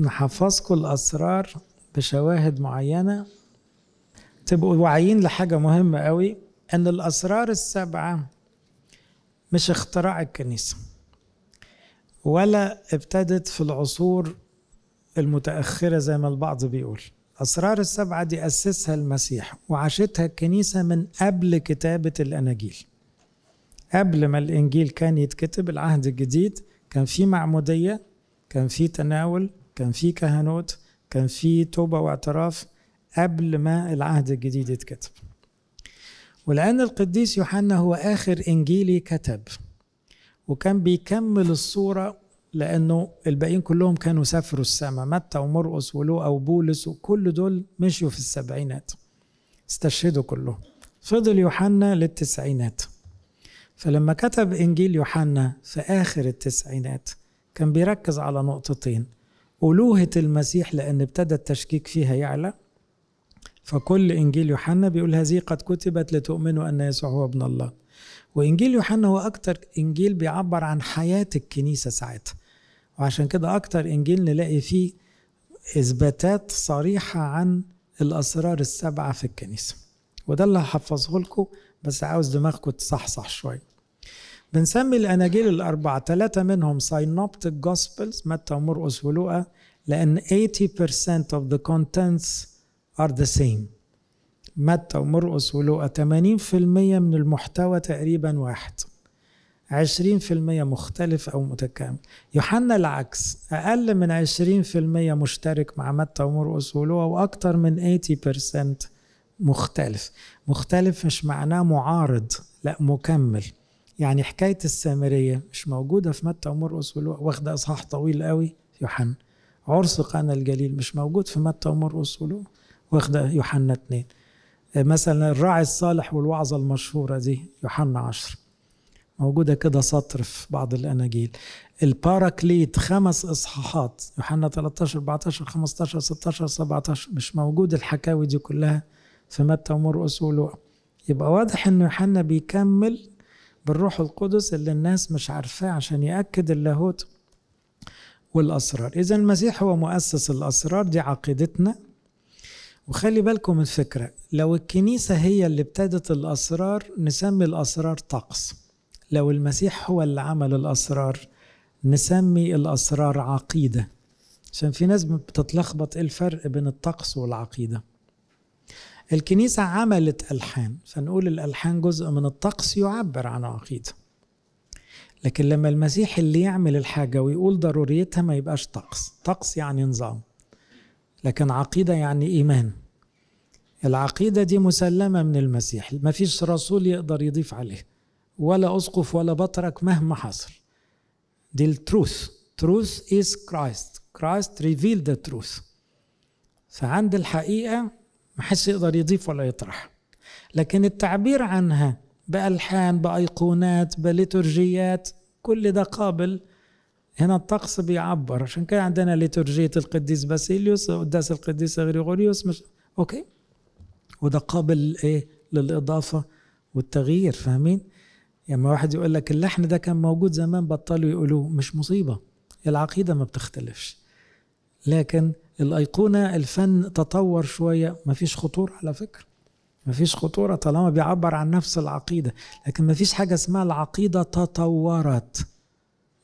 نحفظكم الأسرار بشواهد معينة تبقوا طيب، واعيين لحاجة مهمة قوي أن الأسرار السبعة مش اختراع الكنيسة ولا ابتدت في العصور المتأخرة زي ما البعض بيقول أسرار السبعة دي أسسها المسيح وعاشتها الكنيسة من قبل كتابة الأناجيل قبل ما الإنجيل كان يتكتب العهد الجديد كان في معمودية كان في تناول كان في كهنوت كان في توبه واعتراف قبل ما العهد الجديد يتكتب ولأن القديس يوحنا هو آخر إنجيلي كتب وكان بيكمل الصورة لأنه الباقيين كلهم كانوا سافروا السماء متى ومرقس ولوقا وبولس وكل دول مشوا في السبعينات استشهدوا كلهم فضل يوحنا للتسعينات فلما كتب إنجيل يوحنا في آخر التسعينات كان بيركز على نقطتين ألوهة المسيح لأن ابتدى التشكيك فيها يعلى فكل إنجيل يوحنا بيقول هذه قد كتبت لتؤمنوا أن يسوع هو ابن الله وإنجيل يوحنا هو أكتر إنجيل بيعبر عن حياة الكنيسة ساعتها وعشان كده أكتر إنجيل نلاقي فيه إثباتات صريحة عن الأسرار السبعة في الكنيسة وده اللي هحفظه لكم بس عاوز دماغكم تصحصح شويه بنسمي الأناجيل الأربعة ثلاثة منهم سينوبتيك جوسبلز متى ومرقس ولوقا لأن 80% of the contents are the same متى ومرقس ولوقا 80% من المحتوى تقريبا واحد 20% مختلف أو متكامل يوحنا العكس أقل من 20% مشترك مع متى ومرقس ولوقا واكثر من 80% مختلف مختلف مش معناه معارض لا مكمل يعني حكاية السامرية مش موجودة في متى ومرقس واخدة إصحاح طويل قوي يوحنا عرس قنا الجليل مش موجود في متى ومرقس واخدة يوحنا اتنين آه، مثلا الراعي الصالح والوعظة المشهورة دي يوحنا عشر موجودة كده سطر في بعض الأناجيل الباراكليت خمس إصحاحات يوحنا 13 14 15 16 17 مش موجود الحكاوي دي كلها في متى ومرقس ولوقا يبقى واضح ان يوحنا بيكمل بالروح القدس اللي الناس مش عارفاه عشان يأكد اللاهوت والأسرار إذا المسيح هو مؤسس الأسرار دي عقيدتنا وخلي بالكم من الفكرة لو الكنيسة هي اللي ابتدت الأسرار نسمي الأسرار طقس لو المسيح هو اللي عمل الأسرار نسمي الأسرار عقيدة عشان في ناس بتتلخبط ايه الفرق بين الطقس والعقيده الكنيسة عملت ألحان فنقول الألحان جزء من الطقس يعبر عن عقيدة لكن لما المسيح اللي يعمل الحاجة ويقول ضروريتها ما يبقاش طقس طقس يعني نظام لكن عقيدة يعني إيمان العقيدة دي مسلمة من المسيح ما فيش رسول يقدر يضيف عليه ولا أسقف ولا بطرك مهما حصل دي التروث truth is Christ Christ revealed the truth فعند الحقيقة ما حدش يقدر يضيف ولا يطرح لكن التعبير عنها بألحان بأيقونات بليتورجيات كل ده قابل هنا الطقس بيعبر عشان كده عندنا ليتورجية القديس باسيليوس قداس القديس غريغوريوس مش اوكي وده قابل ايه للإضافة والتغيير فاهمين؟ يعني واحد يقول لك اللحن ده كان موجود زمان بطلوا يقولوه مش مصيبة العقيدة ما بتختلفش لكن الايقونه الفن تطور شويه مفيش خطوره على فكره مفيش خطوره طالما بيعبر عن نفس العقيده لكن مفيش حاجه اسمها العقيده تطورت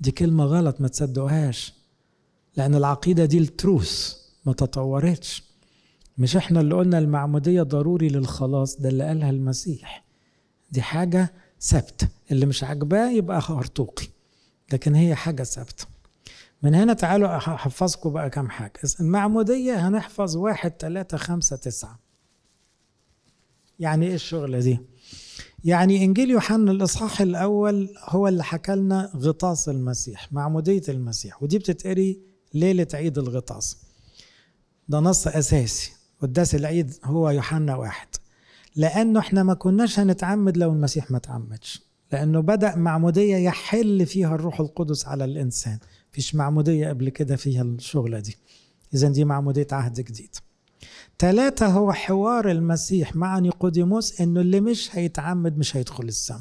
دي كلمه غلط ما تصدقوهاش لان العقيده دي التروث ما تطورتش مش احنا اللي قلنا المعموديه ضروري للخلاص ده اللي قالها المسيح دي حاجه ثابته اللي مش عاجباه يبقى هرطوقي لكن هي حاجه ثابته من هنا تعالوا احفظكم بقى كم حاجة المعمودية هنحفظ واحد ثلاثة خمسة تسعة يعني ايه الشغلة دي يعني انجيل يوحنا الاصحاح الاول هو اللي حكى لنا غطاس المسيح معمودية المسيح ودي بتتقري ليلة عيد الغطاس ده نص اساسي قداس العيد هو يوحنا واحد لانه احنا ما كناش هنتعمد لو المسيح ما تعمدش لأنه بدأ معمودية يحل فيها الروح القدس على الإنسان فيش معمودية قبل كده فيها الشغلة دي إذا دي معمودية عهد جديد ثلاثة هو حوار المسيح مع نيقوديموس إنه اللي مش هيتعمد مش هيدخل السماء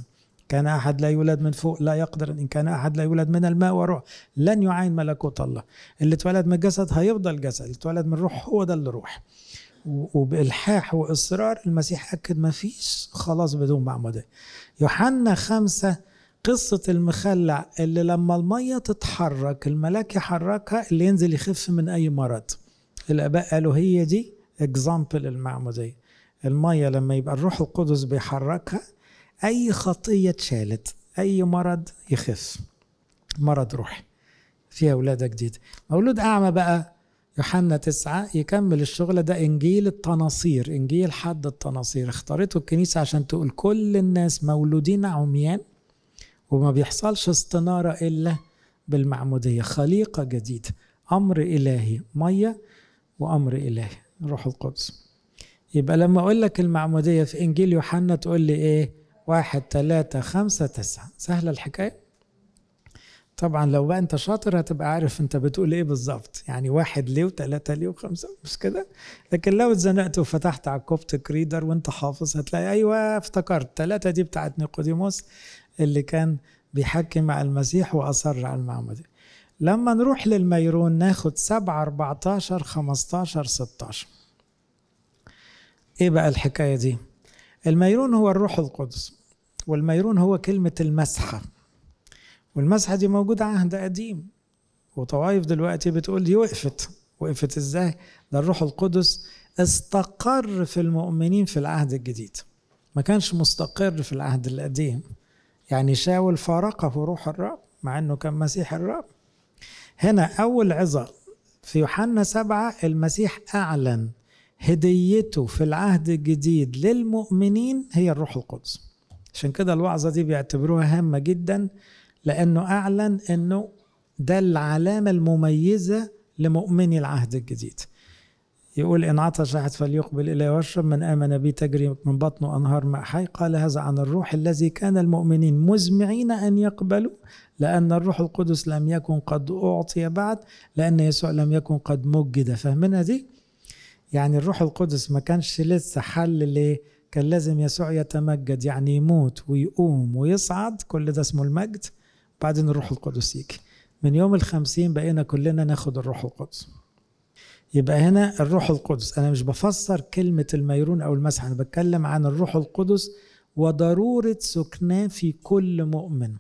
كان أحد لا يولد من فوق لا يقدر إن كان أحد لا يولد من الماء وروح لن يعاين ملكوت الله اللي اتولد من الجسد هيفضل جسد اللي اتولد من الروح هو ده اللي روح وبالحاح واصرار المسيح اكد ما فيش خلاص بدون معموديه يوحنا خمسة قصة المخلع اللي لما المية تتحرك الملاك يحركها اللي ينزل يخف من أي مرض الآباء قالوا هي دي اكزامبل المعمودية المية لما يبقى الروح القدس بيحركها أي خطية اتشالت أي مرض يخف مرض روحي فيها ولادة جديدة مولود أعمى بقى يوحنا تسعة يكمل الشغل ده إنجيل التناصير إنجيل حد التناصير اختارته الكنيسة عشان تقول كل الناس مولودين عميان وما بيحصلش استنارة إلا بالمعمودية خليقة جديدة أمر إلهي مية وأمر إلهي روح القدس يبقى لما أقول لك المعمودية في إنجيل يوحنا تقول لي إيه واحد ثلاثة خمسة تسعة سهلة الحكاية طبعا لو بقى انت شاطر هتبقى عارف انت بتقول ايه بالظبط يعني واحد ليه وثلاثة ليه وخمسة مش كده لكن لو اتزنقت وفتحت على الكوبتك ريدر وانت حافظ هتلاقي ايوه افتكرت ثلاثة دي بتاعت نيقوديموس اللي كان بيحكي مع المسيح واصر على المعمودية لما نروح للميرون ناخد 7 14 15 16 ايه بقى الحكاية دي الميرون هو الروح القدس والميرون هو كلمة المسحة والمسحة دي موجودة عهد قديم وطوائف دلوقتي بتقول دي وقفت وقفت ازاي ده الروح القدس استقر في المؤمنين في العهد الجديد ما كانش مستقر في العهد القديم يعني شاول فارقه روح الرب مع انه كان مسيح الرب هنا اول عظه في يوحنا سبعة المسيح اعلن هديته في العهد الجديد للمؤمنين هي الروح القدس عشان كده الوعظه دي بيعتبروها هامه جدا لأنه أعلن أنه ده العلامة المميزة لمؤمني العهد الجديد يقول إن عطش أحد فليقبل إلي واشرب من آمن بي تجري من بطنه أنهار ماء حي قال هذا عن الروح الذي كان المؤمنين مزمعين أن يقبلوا لأن الروح القدس لم يكن قد أعطي بعد لأن يسوع لم يكن قد مجد فاهمينها دي؟ يعني الروح القدس ما كانش لسه حل ليه؟ كان لازم يسوع يتمجد يعني يموت ويقوم ويصعد كل ده اسمه المجد بعدين الروح القدس يجي من يوم الخمسين بقينا كلنا ناخد الروح القدس يبقى هنا الروح القدس أنا مش بفسر كلمة الميرون أو المسح أنا بتكلم عن الروح القدس وضرورة سكناه في كل مؤمن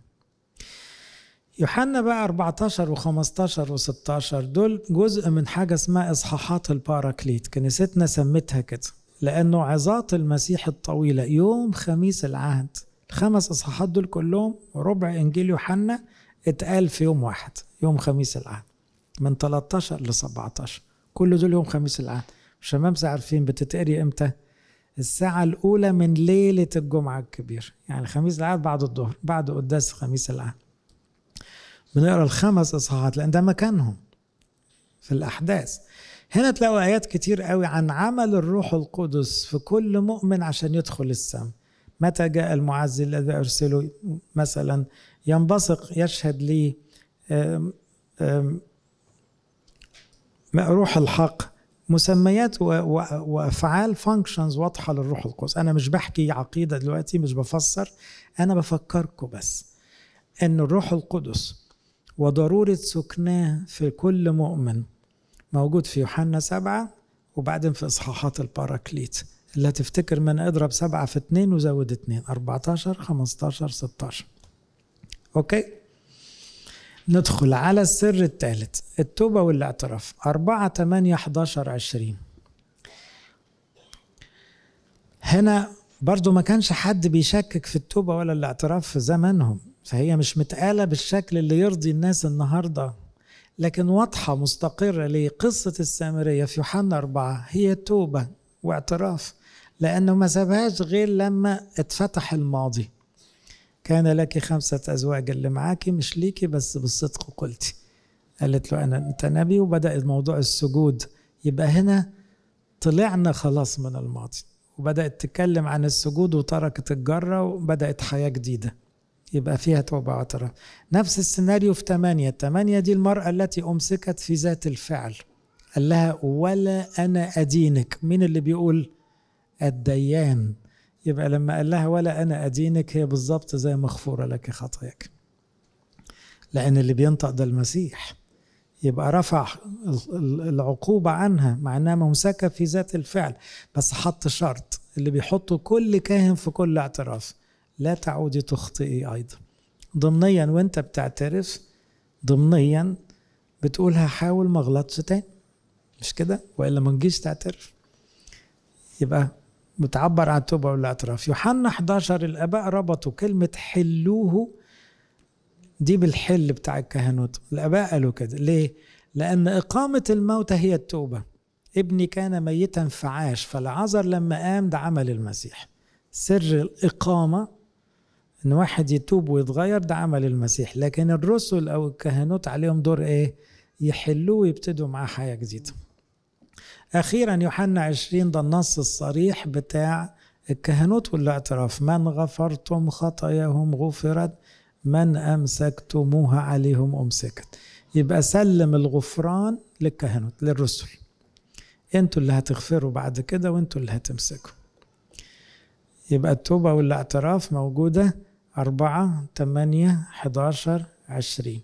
يوحنا بقى 14 و15 و16 دول جزء من حاجة اسمها إصحاحات الباراكليت كنيستنا سمتها كده لأنه عظات المسيح الطويلة يوم خميس العهد الخمس اصحاحات دول كلهم ربع انجيل يوحنا اتقال في يوم واحد يوم خميس العام من 13 ل 17 كل دول يوم خميس العام الشمامسة عارفين بتتقري امتى الساعة الأولى من ليلة الجمعة الكبير يعني الخميس العام بعد الظهر بعد قداس خميس العام بنقرا الخمس إصحاحات لأن ده مكانهم في الأحداث هنا تلاقوا آيات كتير قوي عن عمل الروح القدس في كل مؤمن عشان يدخل السماء متى جاء المعزي الذي أرسله مثلا ينبثق يشهد لي روح الحق مسميات وافعال فانكشنز واضحه للروح القدس انا مش بحكي عقيده دلوقتي مش بفسر انا بفكركم بس ان الروح القدس وضروره سكناه في كل مؤمن موجود في يوحنا سبعه وبعدين في اصحاحات الباراكليت لا تفتكر من اضرب سبعة في اتنين وزود اتنين اربعتاشر خمستاشر ستاشر اوكي ندخل على السر الثالث التوبة والاعتراف أربعة تمانية احداشر عشرين هنا برضو ما كانش حد بيشكك في التوبة ولا الاعتراف في زمانهم فهي مش متقالة بالشكل اللي يرضي الناس النهاردة لكن واضحة مستقرة لقصة السامرية في يوحنا أربعة هي توبة واعتراف لأنه ما سابهاش غير لما اتفتح الماضي كان لك خمسة أزواج اللي معاكي مش ليكي بس بالصدق قلتي قالت له أنا أنت نبي وبدأ موضوع السجود يبقى هنا طلعنا خلاص من الماضي وبدأت تتكلم عن السجود وتركت الجرة وبدأت حياة جديدة يبقى فيها توبة واعتراف نفس السيناريو في ثمانية ثمانية دي المرأة التي أمسكت في ذات الفعل قال لها ولا أنا أدينك مين اللي بيقول الديان يبقى لما قال لها ولا أنا أدينك هي بالظبط زي مغفورة لك خطاياك لأن اللي بينطق ده المسيح يبقى رفع العقوبة عنها مع أنها ممسكة في ذات الفعل بس حط شرط اللي بيحطه كل كاهن في كل اعتراف لا تعودي تخطئي أيضا ضمنيا وانت بتعترف ضمنيا بتقول هحاول ما اغلطش تاني مش كده والا ما تجيش تعترف يبقى بتعبر عن التوبة والاعتراف يوحنا 11 الآباء ربطوا كلمة حلوه دي بالحل بتاع الكهنوت الآباء قالوا كده ليه؟ لأن إقامة الموتى هي التوبة ابني كان ميتا فعاش فالعذر لما قام ده عمل المسيح سر الإقامة إن واحد يتوب ويتغير ده عمل المسيح لكن الرسل أو الكهنوت عليهم دور إيه؟ يحلوه ويبتدوا معاه حياة جديدة أخيرا يوحنا 20 ده النص الصريح بتاع الكهنوت والاعتراف من غفرتم خطاياهم غفرت من أمسكتموها عليهم أمسكت يبقى سلم الغفران للكهنوت للرسل انتوا اللي هتغفروا بعد كده وانتوا اللي هتمسكوا يبقى التوبة والاعتراف موجودة أربعة تمانية حداشر عشرين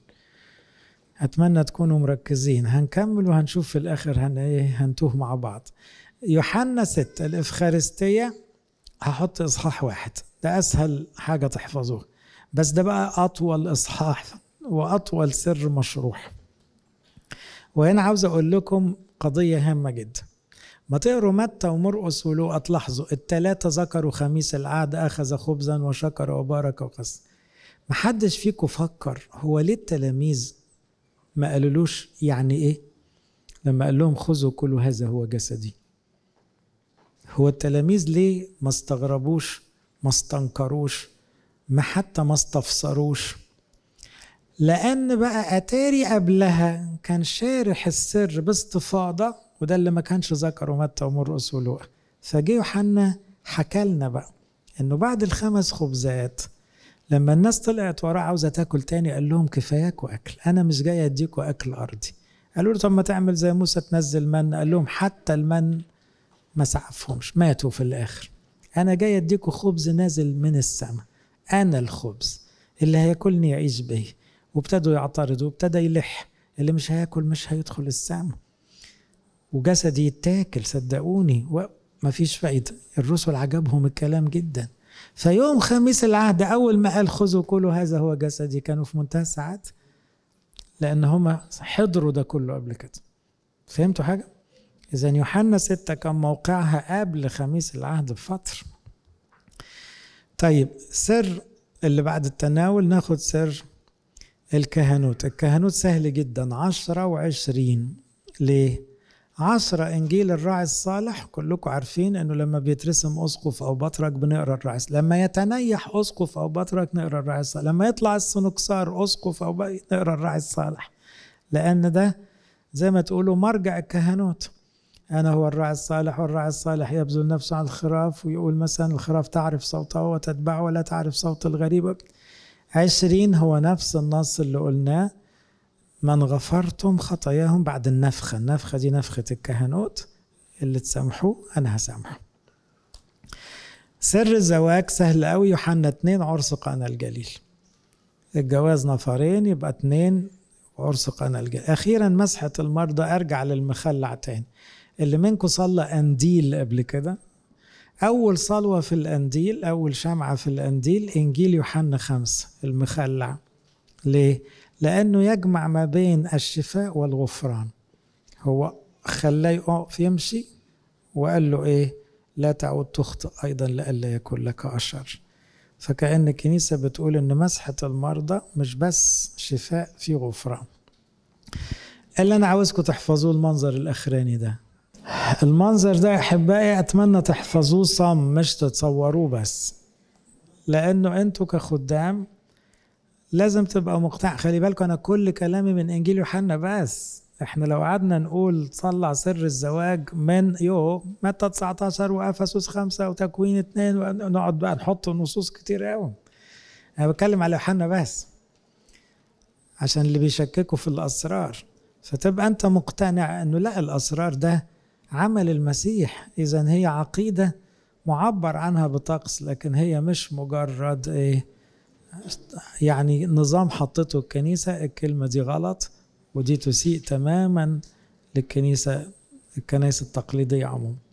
أتمنى تكونوا مركزين هنكمل وهنشوف في الآخر هن إيه هنتوه مع بعض يوحنا ست الإفخارستية هحط إصحاح واحد ده أسهل حاجة تحفظوه بس ده بقى أطول إصحاح وأطول سر مشروح وهنا عاوز أقول لكم قضية هامة جدا ما تقروا متى ومرقص ولوقا تلاحظوا التلاتة ذكروا خميس القعد أخذ خبزا وشكر وبارك وقسم محدش فيكم فكر هو ليه التلاميذ ما قالولوش يعني ايه لما قال لهم خذوا كل هذا هو جسدي هو التلاميذ ليه ما استغربوش ما استنكروش ما حتى ما استفسروش لأن بقى أتاري قبلها كان شارح السر باستفاضة وده اللي ما كانش ذكره متى ومرقس ولوقا فجه يوحنا حكى لنا بقى إنه بعد الخمس خبزات لما الناس طلعت وراه عاوزه تاكل تاني قال لهم كفاياكوا اكل انا مش جاي اديكوا اكل ارضي قالوا له طب ما تعمل زي موسى تنزل من قال لهم حتى المن ما سعفهمش ماتوا في الاخر انا جاي اديكوا خبز نازل من السماء انا الخبز اللي هياكلني يعيش به وابتدوا يعترضوا وابتدى يلح اللي مش هياكل مش هيدخل السماء وجسدي يتاكل صدقوني مفيش فايده الرسل عجبهم الكلام جدا فيوم خميس العهد أول ما قال خذوا كلوا هذا هو جسدي كانوا في منتهى السعادة لأن هم حضروا ده كله قبل كده فهمتوا حاجة؟ إذا يوحنا ستة كان موقعها قبل خميس العهد بفترة طيب سر اللي بعد التناول ناخد سر الكهنوت الكهنوت سهل جدا عشرة وعشرين ليه؟ عصر إنجيل الراعي الصالح كلكم عارفين إنه لما بيترسم أسقف أو بطرك بنقرأ الراعي لما يتنيح أسقف أو بطرك نقرأ الراعي الصالح لما يطلع السنكسار أسقف أو نقرأ الراعي الصالح لأن ده زي ما تقولوا مرجع الكهنوت أنا هو الراعي الصالح والراعي الصالح يبذل نفسه على الخراف ويقول مثلا الخراف تعرف صوته وتتبعه ولا تعرف صوت الغريب عشرين هو نفس النص اللي قلناه من غفرتم خطاياهم بعد النفخة النفخة دي نفخة الكهنوت اللي تسامحوه أنا هسامحه سر الزواج سهل قوي يوحنا اتنين عرس قنا الجليل الجواز نفرين يبقى اتنين عرس قنا الجليل أخيرا مسحة المرضى أرجع للمخلع تاني اللي منكم صلى أنديل قبل كده أول صلوة في الأنديل أول شمعة في الأنديل إنجيل يوحنا خمسة المخلع ليه؟ لأنه يجمع ما بين الشفاء والغفران هو خلاه يقف يمشي وقال له إيه لا تعود تخطئ أيضا لئلا يكون لك أشر فكأن الكنيسة بتقول إن مسحة المرضى مش بس شفاء في غفران اللي أنا عاوزكم تحفظوه المنظر الأخراني ده المنظر ده أحبائي أتمنى تحفظوه صم مش تتصوروه بس لأنه أنتوا كخدام لازم تبقى مقتنع خلي بالكم انا كل كلامي من انجيل يوحنا بس احنا لو قعدنا نقول طلع سر الزواج من يو متى 19 وافسس 5 وتكوين 2 ونقعد بقى نحط نصوص كتير قوي انا بتكلم على يوحنا بس عشان اللي بيشككوا في الاسرار فتبقى انت مقتنع انه لا الاسرار ده عمل المسيح اذا هي عقيده معبر عنها بطقس لكن هي مش مجرد ايه يعني نظام حطته الكنيسة الكلمة دي غلط ودي تسيء تماما للكنيسة الكنائس التقليدية عموما